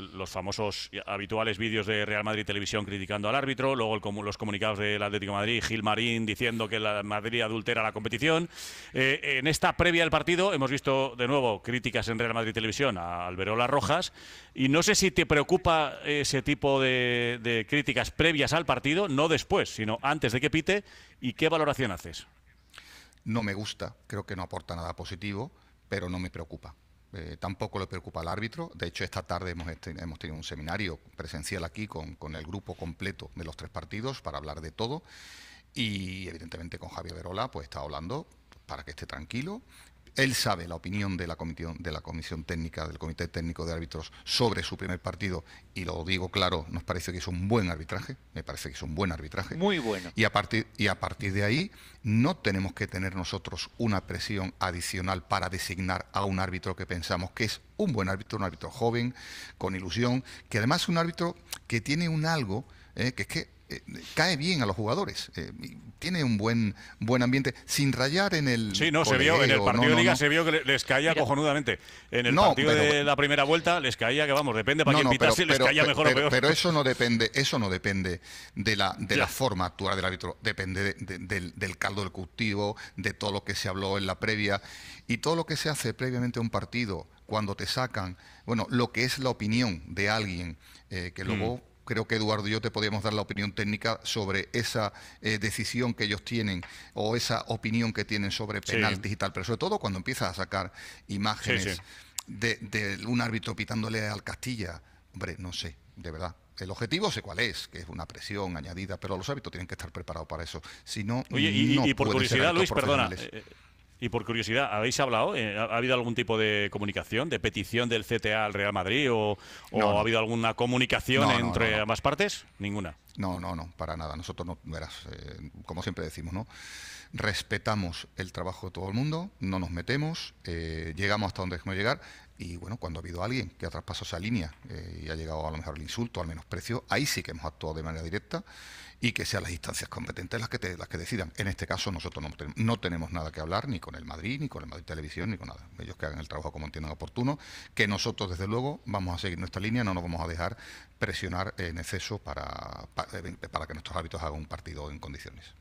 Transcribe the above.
los famosos habituales vídeos de Real Madrid Televisión criticando al árbitro, luego los comunicados del Atlético Madrid, Gil Marín diciendo que la Madrid adultera la competición. Eh, en esta previa del partido hemos visto de nuevo críticas en Real Madrid Televisión a Alberola Rojas y no sé si te preocupa ese tipo de críticas previas al partido, no después, sino antes de que pite y qué valoración haces. No me gusta, creo que no aporta nada positivo, pero no me preocupa. Eh, tampoco le preocupa al árbitro. De hecho, esta tarde este, hemos, tenido un seminario presencial aquí con, con, el grupo completo de los tres partidos para hablar de todo. Y evidentemente con Javier Verola, pues está hablando para que esté tranquilo, él sabe la opinión de la comisión, técnica, del Comité Técnico de Árbitros sobre su primer partido y lo digo claro, nos parece que es un buen arbitraje, me parece que es un buen arbitraje. Muy bueno. Y a partir, y a partir de ahí no tenemos que tener nosotros una presión adicional para designar a un árbitro que pensamos que es un buen árbitro, un árbitro joven, con ilusión, que además es un árbitro que tiene un algo, eh, que es que eh, cae bien a los jugadores. Eh, tiene un buen, buen ambiente, sin rayar en el. Sí, no, se vio en el partido no, de Liga, se vio que les caía cojonudamente. En el partido de la primera vuelta les caía que, vamos, depende para quién pitase, pero, les caía mejor Pero eso no depende, eso no depende de la, de la forma actual del árbitro, depende del, caldo del cultivo, de todo lo que se habló en la previa y todo lo que se hace previamente a un partido cuando te sacan, bueno, lo que es la opinión de alguien, eh, que mm. luego creo que Eduardo y yo te podíamos dar la opinión técnica sobre esa eh, decisión que ellos tienen o esa opinión que tienen sobre penal digital pero sobre todo cuando empiezas a sacar imágenes De, un árbitro pitándole al Castilla, hombre, no sé, de verdad. El objetivo sé cuál es, que es una presión añadida, pero los árbitros tienen que estar preparados para eso. Si no, Oye, y, por curiosidad, Luis, perdona. Y por curiosidad, ¿habéis hablado? Eh, ¿Ha habido algún tipo de comunicación, de petición del CTA al Real Madrid o, ha habido alguna comunicación entre ambas partes? Ninguna. No, no, no, para nada. Nosotros no, verás, eh, como siempre decimos, ¿no? Respetamos el trabajo de todo el mundo, no nos metemos, eh, llegamos hasta donde dejemos llegar. Y bueno, cuando ha habido alguien que ha traspasado esa línea eh, y ha llegado a lo mejor al insulto, al menosprecio, ahí sí que hemos actuado de manera directa y que sean las instancias competentes las que, las que decidan. En este caso nosotros no, tenemos nada que hablar ni con el Madrid, ni con el Madrid Televisión, ni con nada. Ellos que hagan el trabajo como entiendan oportuno, que nosotros desde luego vamos a seguir nuestra línea, no nos vamos a dejar presionar en exceso para eh, para que nuestros hábitos hagan un partido en condiciones.